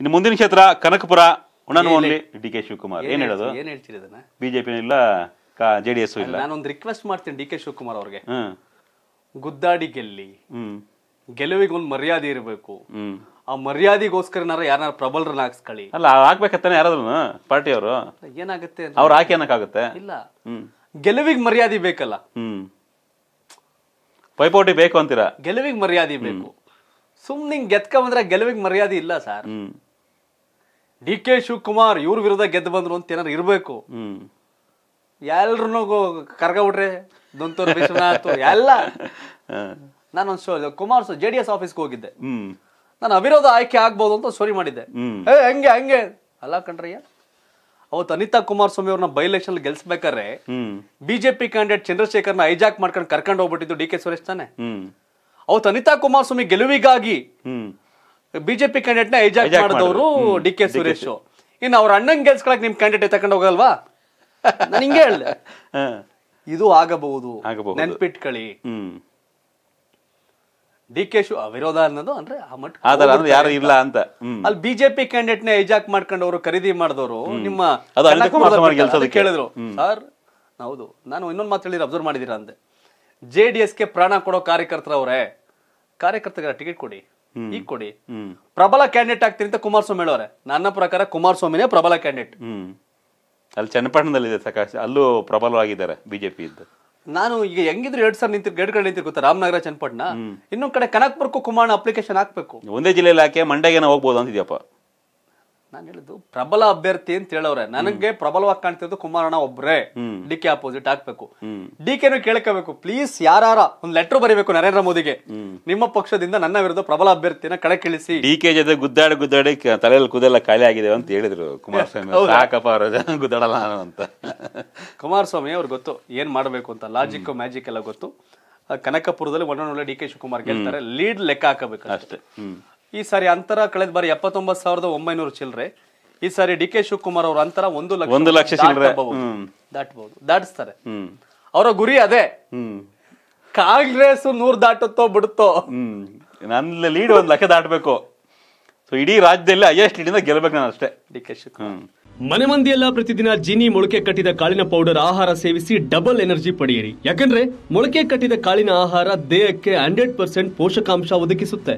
ಇನ್ನು ಮುಂದಿನ ಕ್ಷೇತ್ರ ಕನಕಪುರ ಡಿ ಕೆ ಶಿವಕುಮಾರ್ ಏನ್ ಹೇಳೋದು ಏನ್ ಹೇಳ್ತೀರಿ ಅದನ್ನ ಇಲ್ಲ ಜೆ ಡಿ ಎಸ್ ಇಲ್ಲ ನಾನೊಂದು ರಿಕ್ವೆಸ್ಟ್ ಮಾಡ್ತೀನಿ ಡಿ ಕೆ ಶಿವಕುಮಾರ್ ಅವ್ರಿಗೆ ಗುದ್ದಾಡಿ ಗೆಲ್ಲಿ ಗೆಲುವಿಗೆ ಒಂದು ಮರ್ಯಾದೆ ಇರಬೇಕು ಆ ಮರ್ಯಾದೆಗೋಸ್ಕರ ಯಾರು ಪ್ರಬಲರನ್ನ ಹಾಕ್ಸ್ಕೊಳ್ಳಿ ಅಲ್ಲ ಹಾಕ್ಬೇಕತ್ತಾನೆ ಯಾರಾದ್ರು ಪಾರ್ಟಿ ಅವರು ಏನಾಗುತ್ತೆ ಅವ್ರು ಹಾಕಿ ಅನ್ನಕ್ಕಾಗುತ್ತೆ ಇಲ್ಲ ಗೆಲುವಿಗೆ ಮರ್ಯಾದೆ ಬೇಕಲ್ಲ ಪೈಪೋಟಿ ಬೇಕು ಅಂತೀರಾ ಗೆಲುವಿಗೆ ಮರ್ಯಾದೆ ಬೇಕು ಸುಮ್ನಿಂಗ್ ಗೆತ್ಕೊಂಡ್ರೆ ಬಂದ್ರೆ ಗೆಲುವಿಗೆ ಮರ್ಯಾದೆ ಇಲ್ಲ ಸರ್ ಡಿ ಕೆ ಶಿವಕುಮಾರ್ ಇವ್ರ ವಿರುದ್ಧ ಗೆದ್ದು ಬಂದ್ರು ಅಂತ ಏನಾರು ಇರಬೇಕು ಎಲ್ರು ಕರ್ಕೊಬಿಟ್ರೆ ದೊಂತೂರು ವಿಶ್ವನಾಥ್ ಎಲ್ಲ ನಾನು ಒಂದು ಕುಮಾರ್ ಜೆ ಡಿ ಎಸ್ ಆಫೀಸ್ಗೆ ಹೋಗಿದ್ದೆ ನಾನು ಅವಿರೋಧ ಆಯ್ಕೆ ಆಗ್ಬೋದು ಅಂತ ಸೋರಿ ಮಾಡಿದ್ದೆ ಏ ಹಂಗೆ ಹಂಗೆ ಅಲ್ಲ ಕಣ್ರಯ್ಯ ಅವತ್ತು ಅನಿತಾ ಕುಮಾರಸ್ವಾಮಿ ಅವ್ರನ್ನ ಬೈ ಎಲೆಕ್ಷನ್ ಗೆಲ್ಸ್ಬೇಕಾದ್ರೆ ಬಿಜೆಪಿ ಕ್ಯಾಂಡಿಡೇಟ್ ಚಂದ್ರಶೇಖರ್ನ ಐಜಾಕ್ ಮಾಡ್ಕೊಂಡು ಕರ್ಕೊಂಡು ಹೋಗ್ಬಿಟ್ಟಿದ್ದು ಡಿ ಕೆ ಸುರೇಶ್ ತಾನೆ ಅವತ್ತು ಅನಿತಾ ಕುಮಾರಸ್ವಾಮಿ ಗೆಲುವಿಗಾಗಿ ಬಿಜೆಪಿ ಕ್ಯಾಂಡಿಡೇಟ್ ನ ಮಾಡಿದವರು ಡಿ ಕೆ ಸುರೇಶ್ ಇನ್ನು ಅವ್ರ ಅಣ್ಣನ್ ಗೆಲ್ಸ್ಕೊಳಕ್ ನಿಮ್ ಕ್ಯಾಂಡಿಡೇಟ್ ತಕೊಂಡ್ ಹೋಗಲ್ವಾ ನಾನು ಹಿಂಗೆ ಹೇಳ್ದೆ ಇದು ಆಗಬಹುದು ನೆನ್ಪಿಟ್ಕೊಳ್ಳಿ ಡಿ ಕೆ ಶು ವಿರೋಧ ಅನ್ನೋದು ಅಂದ್ರೆ ಯಾರು ಇಲ್ಲ ಅಂತ ಅಲ್ಲಿ ಬಿಜೆಪಿ ಕ್ಯಾಂಡಿಡೇಟ್ ನ ಏಜಾಕ್ ಮಾಡ್ಕೊಂಡವರು ಖರೀದಿ ಮಾಡಿದವರು ನಿಮ್ಮ ಕೇಳಿದ್ರು ಸರ್ ಹೌದು ನಾನು ಇನ್ನೊಂದು ಮಾತು ಹೇಳಿದ್ರೆ ಅಬ್ಸರ್ವ್ ಮಾಡಿದಿರ ಅಂದೆ ಜೆ ಡಿ ಪ್ರಾಣ ಕೊಡೋ ಕಾರ್ಯಕರ್ತರವ್ರೆ ಕಾರ್ಯಕರ್ತರ ಟಿಕೆಟ್ ಕೊಡಿ ಈಗ ಕೊಡಿ ಪ್ರಬಲ ಕ್ಯಾಂಡಿಡೇಟ್ ಆಗ್ತೀನಿ ಅಂತ ಕುಮಾರಸ್ವಾಮಿ ಹೇಳೋರೆ ನನ್ನ ಪ್ರಕಾರ ಕುಮಾರಸ್ವಾಮಿನೇ ಪ್ರಬಲ ಕ್ಯಾಂಡಿಡೇಟ್ ಅಲ್ಲಿ ಚನ್ನಪಟ್ಟಣದಲ್ಲಿದೆ ಸಕಾಶ್ ಅಲ್ಲೂ ಪ್ರಬಲವಾಗಿದ್ದಾರೆ ಬಿಜೆಪಿ ಇದ್ದು ನಾನು ಈಗ ಹೆಂಗಿದ್ರು ಎರಡ್ ಸಾವಿರ ನಿಂತಿರ್ ಎರಡು ಕಡೆ ನಿಂತಿರ್ ಗೊತ್ತಾ ರಾಮನಗರ ಚನ್ನಪಟ್ಟಣ ಇನ್ನೊಂದ್ ಕಡೆ ಕನಕ್ಪುರಕ್ಕೂ ಕುಮಾರ್ ಅಪ್ಲಿಕೇಶನ್ ಹಾಕ್ಬೇಕು ಒಂದೇ ಜಿಲ್ಲೆಯಲ್ಲಿ ಹಾಕಿ ಮಂಡ್ಯಗೆ ಹೋಗ್ಬೋದು ಅಂತಿದ್ಯಪ್ಪ ನಾನು ಹೇಳಿದ್ದು ಪ್ರಬಲ ಅಭ್ಯರ್ಥಿ ಅಂತ ಹೇಳೋರೆ ನನಗೆ ಪ್ರಬಲವಾಗಿ ಕಾಣ್ತಿರೋದು ಕುಮಾರಣ್ಣ ಒಬ್ರೆ ಡಿ ಕೆ ಅಪೋಸಿಟ್ ಹಾಕ್ಬೇಕು ಡಿ ಕೆನು ಕೇಳ್ಕೋಬೇಕು ಪ್ಲೀಸ್ ಯಾರ ಒಂದ್ ಲೆಟರ್ ಬರೀಬೇಕು ನರೇಂದ್ರ ಮೋದಿಗೆ ನಿಮ್ಮ ಪಕ್ಷದಿಂದ ನನ್ನ ವಿರುದ್ಧ ಪ್ರಬಲ ಅಭ್ಯರ್ಥಿನ ಕಣಕ್ಕಿಳಿಸಿ ಡಿ ಕೆ ಜೊತೆ ಗುದ್ದಾಡಿ ಗುದ್ದಾಡಿ ತಲೆಯಲ್ಲಿ ಕುದೆಲ್ಲ ಖಾಲಿ ಆಗಿದೆ ಅಂತ ಹೇಳಿದ್ರು ಕುಮಾರಸ್ವಾಮಿ ಗುದ್ದಾಡಲ್ಲ ಅಂತ ಕುಮಾರಸ್ವಾಮಿ ಅವ್ರಿಗೆ ಗೊತ್ತು ಏನ್ ಮಾಡ್ಬೇಕು ಅಂತ ಲಾಜಿಕ್ ಮ್ಯಾಜಿಕ್ ಎಲ್ಲ ಗೊತ್ತು ಕನಕಪುರದಲ್ಲಿ ಒಳ್ಳೆ ಡಿ ಕೆ ಶಿವಕುಮಾರ್ ಗೆಲ್ತಾರೆ ಲೀಡ್ ಲೆಕ್ಕ ಹಾಕಬೇಕು ಅಷ್ಟೇ ಈ ಸಾರಿ ಅಂತರ ಕಳೆದ ಬಾರಿ ಎಪ್ಪತ್ತೊಂಬತ್ತು ಸಾವಿರದ ಒಂಬೈನೂರು ಚಿಲ್ಲರೆ ಈ ಸಾರಿ ಡಿ ಕೆ ಶಿವಕುಮಾರ್ ಅವರ ಅಂತರ ಒಂದು ಲಕ್ಷ ಒಂದು ಲಕ್ಷ ದಾಟಬಹುದು ದಾಟಿಸ್ತಾರೆ ಅವರ ಗುರಿ ಅದೇ ಕಾಂಗ್ರೆಸ್ ನೂರ್ ದಾಟುತ್ತೋ ಬಿಡುತ್ತೋ ನನ್ನ ಲೀಡ್ ಒಂದ್ ಲಕ್ಷ ದಾಟಬೇಕು ಸೊ ಇಡೀ ರಾಜ್ಯದಲ್ಲಿ ಹೈಯೆಸ್ಟ್ ಲೀಡಿಂದ ಗೆಲ್ಲಬೇಕು ನಾನು ಅಷ್ಟೇ ಡಿ ಕೆ ಮನೆ ಮಂದಿಯೆಲ್ಲ ಪ್ರತಿದಿನ ಜಿನಿ ಮೊಳಕೆ ಕಟ್ಟಿದ ಕಾಳಿನ ಪೌಡರ್ ಆಹಾರ ಸೇವಿಸಿ ಡಬಲ್ ಎನರ್ಜಿ ಪಡೆಯಿರಿ ಯಾಕಂದ್ರೆ ಮೊಳಕೆ ಕಟ್ಟಿದ ಕಾಳಿನ ಆಹಾರ ದೇಹಕ್ಕೆ ಹಂಡ್ರೆಡ್ ಪರ್ಸೆಂಟ್ ಪೋಷಕಾಂಶ ಒದಗಿಸುತ್ತೆ